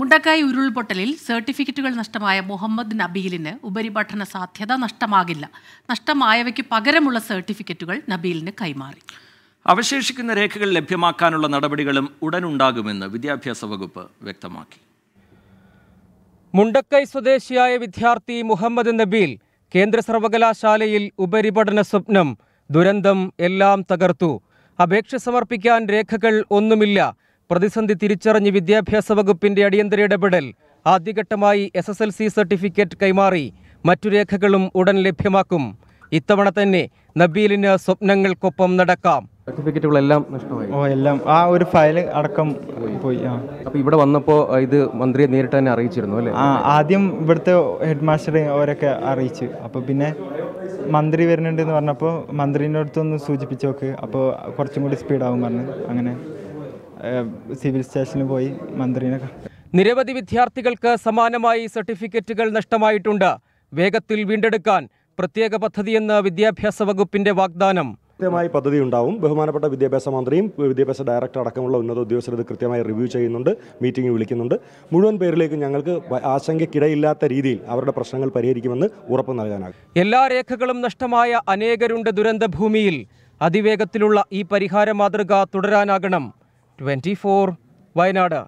മുണ്ടക്കായ് ഉരുൾപൊട്ടലിൽ സർട്ടിഫിക്കറ്റുകൾ നഷ്ടമായ മുഹമ്മദ് നബീലിന് ഉപരിപഠന സാധ്യത നഷ്ടമാകില്ല നഷ്ടമായവയ്ക്ക് പകരമുള്ള സർട്ടിഫിക്കറ്റുകൾ നബീലിന് കൈമാറി അവശേഷിക്കുന്ന രേഖകൾ ലഭ്യമാക്കാനുള്ള നടപടികളും ഉടനുണ്ടാകുമെന്ന് വിദ്യാഭ്യാസ വകുപ്പ് വ്യക്തമാക്കി മുണ്ടക്കൈ സ്വദേശിയായ വിദ്യാർത്ഥി മുഹമ്മദ് നബീൽ കേന്ദ്ര സർവകലാശാലയിൽ ഉപരിപഠന സ്വപ്നം ദുരന്തം എല്ലാം തകർത്തു അപേക്ഷ സമർപ്പിക്കാൻ രേഖകൾ ഒന്നുമില്ല പ്രതിസന്ധി തിരിച്ചറിഞ്ഞ് വിദ്യാഭ്യാസ വകുപ്പിന്റെ അടിയന്തര ഇടപെടൽ ആദ്യഘട്ടമായി S S L C certificate കൈമാറി മറ്റു രേഖകളും ഉടൻ ലഭ്യമാക്കും ഇത്തവണ തന്നെ നബീലിന് സ്വപ്നങ്ങൾക്കൊപ്പം നടക്കാം നഷ്ടമായി ഓ എല്ലാം ആ ഒരു ഫയൽ അടക്കം പോയി അപ്പോൾ ഇവിടെ വന്നപ്പോൾ ഇത് മന്ത്രിയെ നേരിട്ട് തന്നെ അറിയിച്ചിരുന്നു അല്ലേ ആദ്യം ഇവിടുത്തെ ഹെഡ് മാസ്റ്ററെ അവരൊക്കെ അറിയിച്ചു അപ്പോൾ പിന്നെ മന്ത്രി വരുന്നുണ്ട് എന്ന് പറഞ്ഞപ്പോൾ അടുത്തൊന്ന് സൂചിപ്പിച്ചോക്ക് നോക്ക് അപ്പോൾ കുറച്ചും കൂടി സ്പീഡാവും പറഞ്ഞു അങ്ങനെ സിവിൽ സ്റ്റേഷനിൽ പോയി മന്ത്രിനെ നിരവധി വിദ്യാർത്ഥികൾക്ക് സമാനമായി സർട്ടിഫിക്കറ്റുകൾ നഷ്ടമായിട്ടുണ്ട് വേഗത്തിൽ വീണ്ടെടുക്കാൻ പ്രത്യേക പദ്ധതിയെന്ന് വിദ്യാഭ്യാസ വകുപ്പിന്റെ വാഗ്ദാനം കൃത്യമായി പദ്ധതി ഉണ്ടാവും ബഹുമാനപ്പെട്ട വിദ്യാഭ്യാസ മന്ത്രിയും വിദ്യാഭ്യാസ ഡയറക്ടർ അടക്കമുള്ള ഉന്നത ഉദ്യോഗസ്ഥർ ഇത് കൃത്യമായി റിവ്യൂ ചെയ്യുന്നുണ്ട് മീറ്റിംഗ് വിളിക്കുന്നുണ്ട് മുഴുവൻ പേരിലേക്കും ഞങ്ങൾക്ക് ആശങ്കയ്ക്കിടയില്ലാത്ത രീതിയിൽ അവരുടെ പ്രശ്നങ്ങൾ പരിഹരിക്കുമെന്ന് ഉറപ്പ് നൽകാനാകും എല്ലാ രേഖകളും നഷ്ടമായ അനേകരുണ്ട് ദുരന്ത അതിവേഗത്തിലുള്ള ഈ പരിഹാര മാതൃക തുടരാനാകണം ട്വൻറ്റി ഫോർ വയനാട്